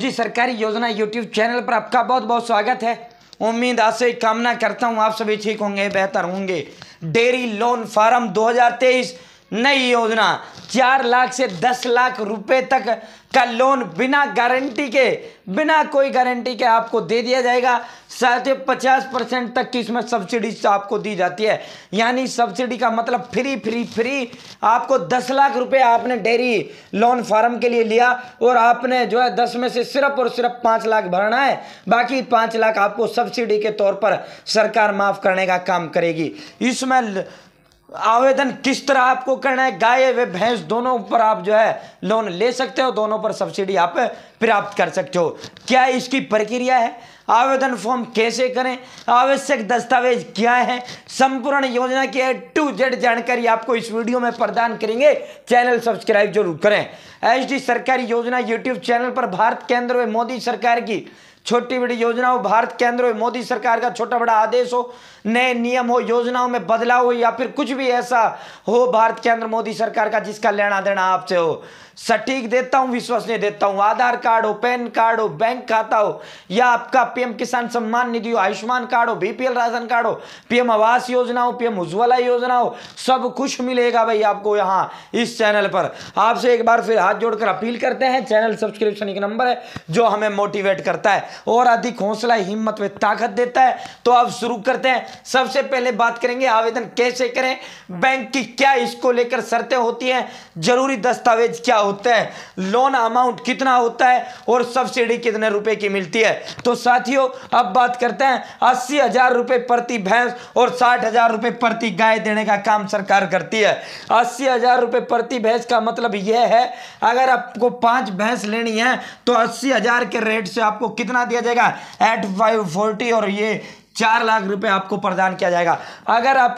D सरकारी योजना YouTube channel पर आपका बहुत बहुत स्वागत है उम्मीद आपसे कामना करता हूँ आप सभी ठीक होंगे बेहतर होंगे डेयरी लोन फार्म 2023 नई योजना चार लाख से दस लाख रुपए तक का लोन बिना गारंटी के बिना कोई गारंटी के आपको दे दिया जाएगा साथ ही पचास परसेंट तक की इसमें सब्सिडी आपको दी जाती है यानी सब्सिडी का मतलब फ्री फ्री फ्री आपको दस लाख रुपए आपने डेयरी लोन फार्म के लिए लिया और आपने जो है दस में से सिर्फ और सिर्फ पाँच लाख भरना है बाकी पाँच लाख आपको सब्सिडी के तौर पर सरकार माफ़ करने का काम करेगी इसमें आवेदन किस तरह आपको करना है गाय व भैंस दोनों पर आप जो है लोन ले सकते हो दोनों पर सब्सिडी आप प्राप्त कर सकते हो क्या इसकी प्रक्रिया है आवेदन फॉर्म कैसे करें आवश्यक दस्तावेज क्या है संपूर्ण योजना की टू जेड जानकारी आपको इस वीडियो में प्रदान करेंगे चैनल सब्सक्राइब जरूर करें एच सरकारी योजना यूट्यूब चैनल पर भारत केंद्र व मोदी सरकार की छोटी बड़ी योजना हो भारत के अंदर हो मोदी सरकार का छोटा बड़ा आदेश हो नए नियम हो योजनाओं में बदलाव हो या फिर कुछ भी ऐसा हो भारत के अंदर मोदी सरकार का जिसका लेना देना आपसे हो सटीक देता हूं विश्वसनीय देता हूं आधार कार्ड हो पैन कार्ड हो बैंक खाता हो या आपका पीएम किसान सम्मान निधि हो आयुष्मान कार्ड हो बीपीएल राशन कार्ड हो पीएम आवास योजना हो पीएम उज्ज्वला योजना हो सब कुछ मिलेगा भाई आपको यहाँ इस चैनल पर आपसे एक बार फिर हाथ जोड़कर अपील करते हैं चैनल सब्सक्रिप्शन एक नंबर है जो हमें मोटिवेट करता है और अधिक हौसला हिम्मत में ताकत देता है तो आप शुरू करते हैं सबसे पहले बात करेंगे आवेदन कैसे करें बैंक की क्या इसको लेकर शर्तें होती हैं जरूरी दस्तावेज क्या हो होता है लोन अमाउंट कितना होता है और सब्सिडी कितने रुपए की मिलती है तो साथियों अब बात करते हैं अस्सी हजार रुपये प्रति भैंस और साठ हजार रुपये प्रति गाय देने का काम सरकार करती है अस्सी हजार रुपये प्रति भैंस का मतलब यह है अगर आपको पांच भैंस लेनी है तो अस्सी हजार के रेट से आपको कितना दिया जाएगा एट फाइव फोर्टी और ये चार लाख रुपए आपको प्रदान किया जाएगा अगर आप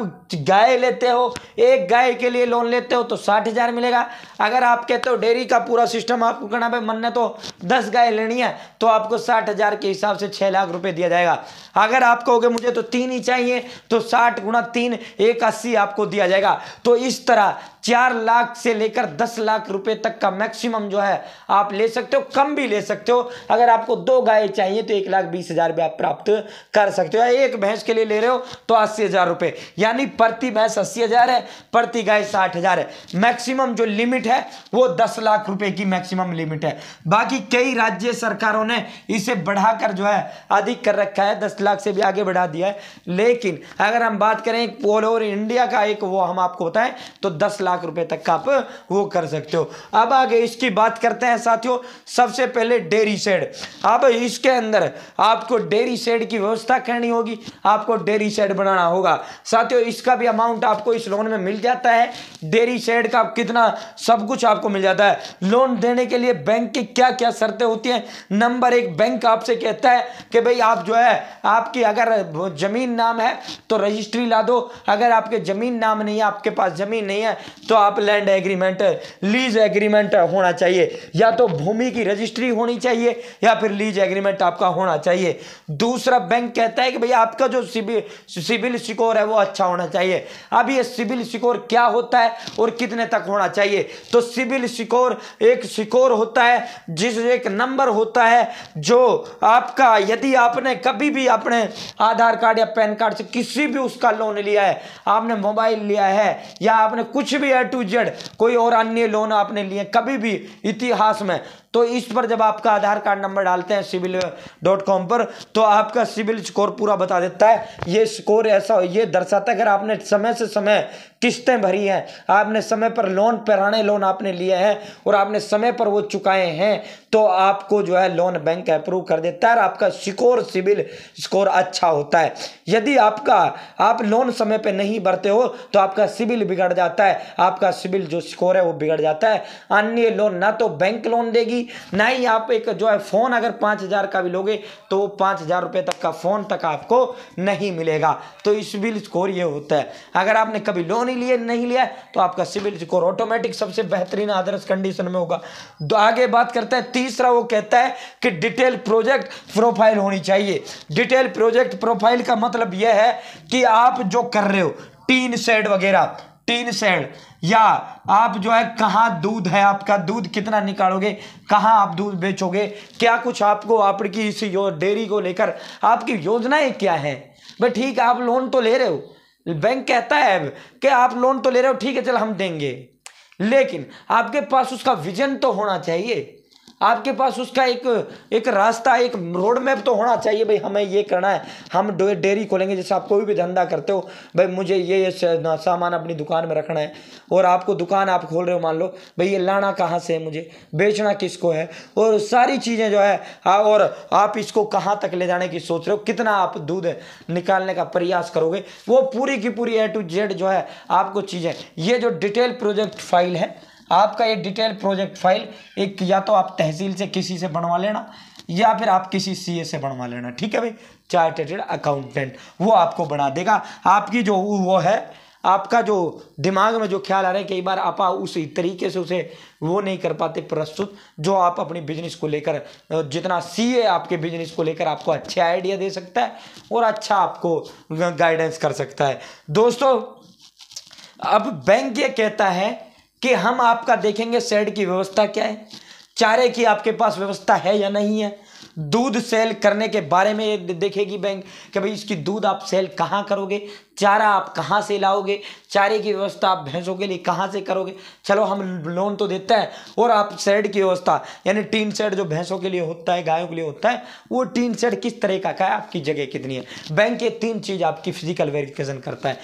गाय लेते हो एक गाय के लिए लोन लेते हो तो साठ हज़ार मिलेगा अगर आप कहते हो डेयरी का पूरा सिस्टम आपको करना भाई मन ने तो दस गाय लेनी है तो आपको साठ हज़ार के हिसाब से छः लाख रुपए दिया जाएगा अगर आप कहोगे मुझे तो तीन ही चाहिए तो साठ गुणा तीन एक अस्सी आपको दिया जाएगा तो इस तरह चार लाख से लेकर दस लाख रुपए तक का मैक्सिमम जो है आप ले सकते हो कम भी ले सकते हो अगर आपको दो गाय चाहिए तो एक लाख बीस हजार भी आप प्राप्त कर सकते हो एक भैंस के लिए ले रहे हो तो अस्सी हजार रुपए यानी प्रति भैंस अस्सी हजार है प्रति गाय साठ हजार है मैक्सिमम जो लिमिट है वो दस लाख रुपए की मैक्सिमम लिमिट है बाकी कई राज्य सरकारों ने इसे बढ़ाकर जो है अधिक कर रखा है दस लाख से भी आगे बढ़ा दिया है लेकिन अगर हम बात करें ऑल ओवर इंडिया का एक वो हम आपको बताएं तो दस लाख लाख रुपए तक का आप वो कर सकते हो अब आगे इसकी बात करते हैं साथियों सबसे पहले डेयरी शेड अब इसके अंदर आपको डेयरी शेड की व्यवस्था करनी होगी आपको डेयरी शेड बनाना होगा साथियों इसका भी अमाउंट आपको इस लोन में मिल जाता है डेयरी शेड का कितना सब कुछ आपको मिल जाता है लोन देने के लिए बैंक की क्या क्या शर्तें होती हैं नंबर एक बैंक आपसे कहता है कि भाई आप जो है आपकी अगर ज़मीन नाम है तो रजिस्ट्री ला दो अगर आपके ज़मीन नाम नहीं है आपके पास ज़मीन नहीं है तो आप लैंड एग्रीमेंट लीज एग्रीमेंट होना चाहिए या तो भूमि की रजिस्ट्री होनी चाहिए या फिर लीज एग्रीमेंट आपका होना चाहिए दूसरा बैंक कहता है कि भाई आपका जो सिविल सिविल स्कोर है वो अच्छा होना चाहिए अब ये सिविल स्कोर क्या होता है और कितने तक होना चाहिए तो सिविल स्कोर एक स्कोर होता है जिस एक नंबर होता है जो आपका यदि आपने कभी भी अपने आधार कार्ड या पैन कार्ड से किसी भी उसका लोन लिया है आपने मोबाइल लिया है या आपने कुछ भी ए टू जेड कोई और अन्य लोन आपने लिए कभी भी इतिहास में तो इस पर जब आपका आधार कार्ड नंबर डालते हैं सिविल डॉट कॉम पर तो आपका सिविल स्कोर पूरा बता देता है ये स्कोर ऐसा हो ये दर्शाता है अगर आपने समय से समय किस्तें भरी हैं आपने समय पर लोन पुराने लोन आपने लिए हैं और आपने समय पर वो चुकाए हैं तो आपको जो है लोन बैंक अप्रूव कर देता है और आपका स्कोर सिविल स्कोर अच्छा होता है यदि आपका आप लोन समय पर नहीं भरते हो तो आपका सिविल बिगड़ जाता है आपका सिविल जो स्कोर है वो बिगड़ जाता है अन्य लोन ना तो बैंक लोन देगी ना ही आप एक जो है फ़ोन अगर पांच हज़ार का भी लोगे तो पांच हज़ार रुपए तक का फ़ोन तक आपको नहीं मिलेगा तो इस सिविल स्कोर ये होता है अगर आपने कभी लोन ही लिए नहीं लिया तो आपका सिविल स्कोर ऑटोमेटिक सबसे बेहतरीन आदर्श कंडीशन में होगा तो आगे बात करते हैं तीसरा वो कहता है कि डिटेल प्रोजेक्ट प्रोफाइल होनी चाहिए डिटेल प्रोजेक्ट प्रोफाइल का मतलब यह है कि आप जो कर रहे हो टीन सेट वगैरह तीन सैड या आप जो है कहाँ दूध है आपका दूध कितना निकालोगे कहाँ आप दूध बेचोगे क्या कुछ आपको आपकी इस डेयरी को लेकर आपकी योजनाएं क्या है भाई ठीक है आप लोन तो ले रहे हो बैंक कहता है कि आप लोन तो ले रहे हो ठीक है चल हम देंगे लेकिन आपके पास उसका विजन तो होना चाहिए आपके पास उसका एक एक रास्ता एक रोड मैप तो होना चाहिए भाई हमें ये करना है हम डेयरी खोलेंगे जैसे आप कोई भी धंधा करते हो भाई मुझे ये, ये सामान अपनी दुकान में रखना है और आपको दुकान आप खोल रहे हो मान लो भाई ये लाना कहाँ से है मुझे बेचना किसको है और सारी चीज़ें जो है और आप इसको कहाँ तक ले जाने की सोच रहे हो कितना आप दूध निकालने का प्रयास करोगे वो पूरी की पूरी ए टू जेड जो है आपको चीज़ें ये जो डिटेल प्रोजेक्ट फाइल है आपका ये डिटेल प्रोजेक्ट फाइल एक या तो आप तहसील से किसी से बनवा लेना या फिर आप किसी सीए से बनवा लेना ठीक है भाई चार्टेड अकाउंटेंट वो आपको बना देगा आपकी जो वो है आपका जो दिमाग में जो ख्याल आ रहा है कई बार आप उस तरीके से उसे वो नहीं कर पाते प्रस्तुत जो आप अपनी बिजनेस को लेकर जितना सी ए आपके बिजनेस को लेकर आपको अच्छा आइडिया दे सकता है और अच्छा आपको गाइडेंस कर सकता है दोस्तों अब बैंक ये कहता है कि हम आपका देखेंगे शेड की व्यवस्था क्या है चारे की आपके पास व्यवस्था है या नहीं है दूध सेल करने के बारे में देखेगी बैंक कि भाई इसकी दूध आप सेल कहाँ करोगे चारा आप कहाँ से लाओगे चारे की व्यवस्था आप भैंसों के लिए कहाँ से करोगे चलो हम लोन तो देते हैं और आप सेड की व्यवस्था यानी टीन सेड जो भैंसों के लिए होता है गायों के लिए होता है वो टीन सेड किस तरह का है आपकी जगह कितनी है बैंक ये तीन चीज़ आपकी फिजिकल वेरिफिकेशन करता है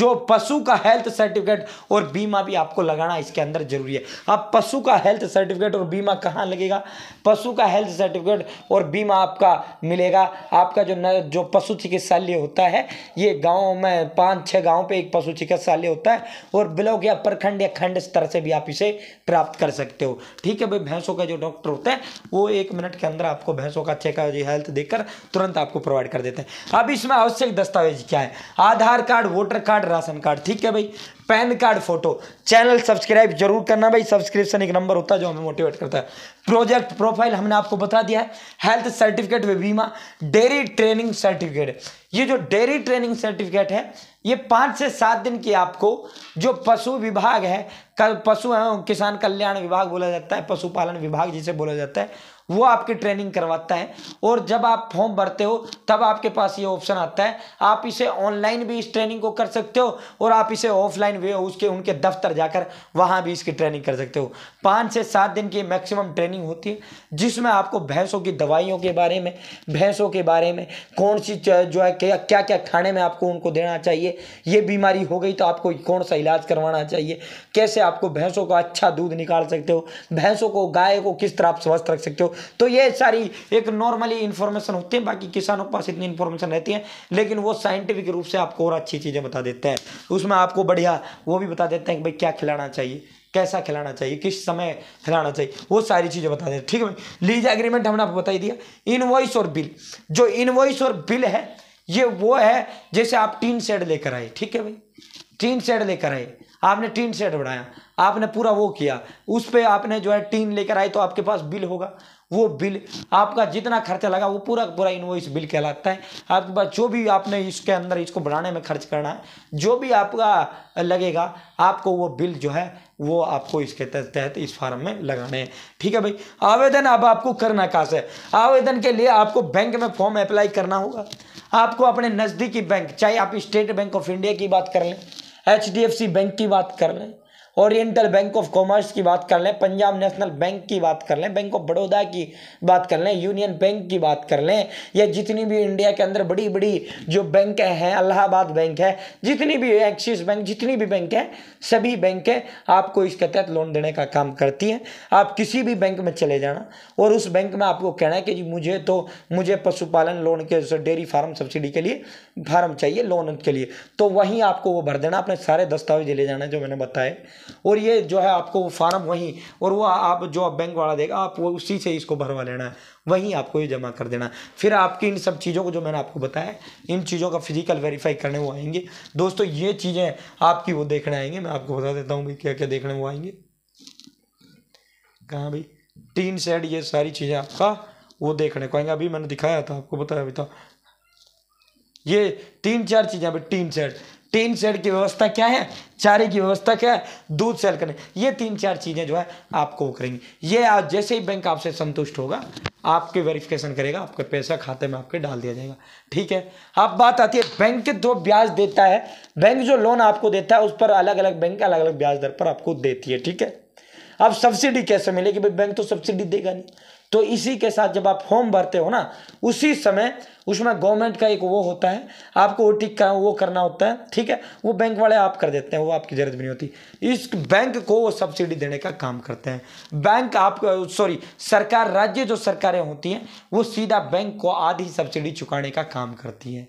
जो पशु का हेल्थ सर्टिफिकेट और बीमा भी आपको लगाना इसके अंदर जरूरी है अब पशु का हेल्थ सर्टिफिकेट और बीमा कहाँ लगेगा पशु का हेल्थ सर्टिफिकेट और बीमा आपका मिलेगा आपका जो जो पशु चिकित्सालय होता है ये गाँव में पाँच छः गाँव पे एक पशु चिकित्सालय होता है और ब्लॉक या प्रखंड या खंड स्तर से भी आप इसे प्राप्त कर सकते हो ठीक है भाई भैंसों का जो डॉक्टर होता है वो एक मिनट के अंदर आपको भैंसों का चेक हेल्थ देकर तुरंत आपको प्रोवाइड कर देते हैं अब इसमें आवश्यक दस्तावेज क्या है Aadhaar card voter card ration card ठीक है भाई PAN card photo channel subscribe जरूर करना भाई सब्सक्रिप्शन एक नंबर होता है जो हमें मोटिवेट करता है प्रोजेक्ट प्रोफाइल हमने आपको बता दिया है हेल्थ सर्टिफिकेट वे बीमा डेयरी ट्रेनिंग सर्टिफिकेट ये जो डेयरी ट्रेनिंग सर्टिफिकेट है ये पाँच से सात दिन की आपको जो पशु विभाग है कल पशु है किसान कल्याण विभाग बोला जाता है पशुपालन विभाग जिसे बोला जाता है वो आपकी ट्रेनिंग करवाता है और जब आप फॉर्म भरते हो तब आपके पास ये ऑप्शन आता है आप इसे ऑनलाइन भी इस ट्रेनिंग को कर सकते हो और आप इसे ऑफलाइन भी उसके उनके दफ्तर जाकर वहाँ भी इसकी ट्रेनिंग कर सकते हो पाँच से सात दिन की मैक्सिमम ट्रेनिंग होती है जिसमें आपको भैंसों की दवाइयों के बारे में भैंसों के बारे में कौन सी जो है क्या क्या खाने में आपको उनको देना चाहिए ये बीमारी हो गई तो आपको कौन सा इलाज करवाना चाहिए कैसे आपको भैंसों का अच्छा दूध निकाल सकते हो भैंसों को गाय को किस तरह आप स्वस्थ रख सकते हो तो ये सारी एक नॉर्मली इन्फॉर्मेशन होती है बाकी किसानों के पास इतनी इन्फॉर्मेशन रहती है लेकिन वो साइंटिफिक रूप से आपको और अच्छी चीज़ें बता देते हैं उसमें आपको बढ़िया वो भी बता देते हैं कि भाई क्या खिलाना चाहिए कैसा खिलाना चाहिए किस समय खिलाना चाहिए वो सारी चीज़ें बता दें ठीक है लीज एग्रीमेंट हमने आपको बताई दिया इनवॉइस और बिल जो इनवॉइस और बिल है ये वो है जैसे आप टीन सेड लेकर आए ठीक है भाई टीन सेड लेकर आए आपने टीन सेट बनाया आपने पूरा वो किया उस पर आपने जो है टीन लेकर आए तो आपके पास बिल होगा वो बिल आपका जितना खर्चा लगा वो पूरा पूरा इनवॉइस बिल कहलाता है आपके पास जो भी आपने इसके अंदर इसको बढ़ाने में खर्च करना है जो भी आपका लगेगा आपको वो बिल जो है वो आपको इसके तहत इस फार्म में लगाने हैं ठीक है भाई आवेदन अब आपको करना कहाँ से आवेदन के लिए आपको बैंक में फॉर्म अप्लाई करना होगा आपको अपने नज़दीकी बैंक चाहे आप स्टेट बैंक ऑफ इंडिया की बात कर लें एच बैंक की बात कर लें ओरिएंटल बैंक ऑफ कॉमर्स की बात कर लें पंजाब नेशनल बैंक की बात कर लें बैंक ऑफ बड़ौदा की बात कर लें यूनियन बैंक की बात कर लें या जितनी भी इंडिया के अंदर बड़ी बड़ी जो बैंक हैं अलाहाबाद बैंक है जितनी भी एक्सिस बैंक जितनी भी बैंक है सभी बैंकें आपको इसके तहत लोन देने का काम करती हैं आप किसी भी बैंक में चले जाना और उस बैंक में आपको कहना है कि जी मुझे तो मुझे पशुपालन लोन के डेयरी फार्म सब्सिडी के लिए फार्म चाहिए लोन के लिए तो वहीं आपको वो भर देना अपने सारे दस्तावेज ले जाना जो मैंने बताए और ये जो है आपको फार्म वहीं और वो आप जो आप बैंक वाला देगा आप वो उसी से इसको भरवा लेना है वहीं आपको ये जमा कर देना है फिर आपकी इन सब चीज़ों को जो मैंने आपको बताया इन चीज़ों का फिजिकल वेरीफाई करने वो आएंगे दोस्तों ये चीज़ें आपकी वो देखने आएंगे मैं आपको बता देता हूँ भाई क्या क्या देखने वो आएंगे कहाँ भाई टीन सेट ये सारी चीज़ें आपका वो देखने को आएंगे अभी मैंने दिखाया था आपको बताया अभी था ये तीन चार चीज़ें अभी टीन सेट टीन शेड की व्यवस्था क्या है चारे की व्यवस्था क्या है दूध सेल करने ये तीन चार चीज़ें जो है आपको वो करेंगे ये आज जैसे ही बैंक आपसे संतुष्ट होगा आपके वेरिफिकेशन करेगा आपका पैसा खाते में आपके डाल दिया जाएगा ठीक है अब बात आती है बैंक जो ब्याज देता है बैंक जो लोन आपको देता है उस पर अलग अलग बैंक अलग अलग ब्याज दर पर आपको देती है ठीक है अब सब्सिडी कैसे मिलेगी भाई बैंक तो सब्सिडी देगा नहीं तो इसी के साथ जब आप फॉर्म भरते हो ना उसी समय उसमें गवर्नमेंट का एक वो होता है आपको ओ टिक का वो करना होता है ठीक है वो बैंक वाले आप कर देते हैं वो आपकी जरूरत भी नहीं होती इस बैंक को वो सब्सिडी देने का काम करते हैं बैंक आप सॉरी सरकार राज्य जो सरकारें होती हैं वो सीधा बैंक को आधी सब्सिडी चुकाने का काम करती है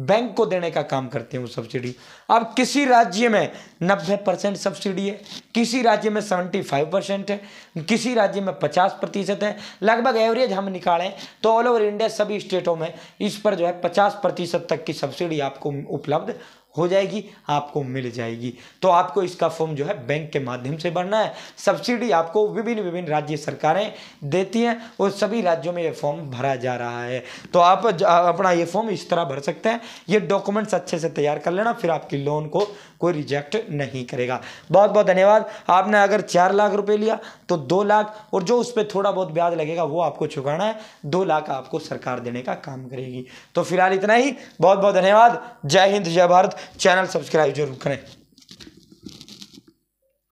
बैंक को देने का काम करते हैं वो सब्सिडी अब किसी राज्य में नब्बे परसेंट सब्सिडी है किसी राज्य में सेवेंटी फाइव परसेंट है किसी राज्य में पचास प्रतिशत है लगभग एवरेज हम निकालें तो ऑल ओवर इंडिया सभी स्टेटों में इस पर जो है पचास प्रतिशत तक की सब्सिडी आपको उपलब्ध हो जाएगी आपको मिल जाएगी तो आपको इसका फॉर्म जो है बैंक के माध्यम से भरना है सब्सिडी आपको विभिन्न विभिन्न राज्य सरकारें देती हैं और सभी राज्यों में ये फॉर्म भरा जा रहा है तो आप अपना ये फॉर्म इस तरह भर सकते हैं ये डॉक्यूमेंट्स अच्छे से तैयार कर लेना फिर आपकी लोन को कोई रिजेक्ट नहीं करेगा बहुत बहुत धन्यवाद आपने अगर चार लाख रुपए लिया तो दो लाख और जो उस पर थोड़ा बहुत ब्याज लगेगा वो आपको चुकाना है दो लाख आपको सरकार देने का काम करेगी तो फिलहाल इतना ही बहुत बहुत धन्यवाद जय हिंद जय भारत चैनल सब्सक्राइब जरूर करें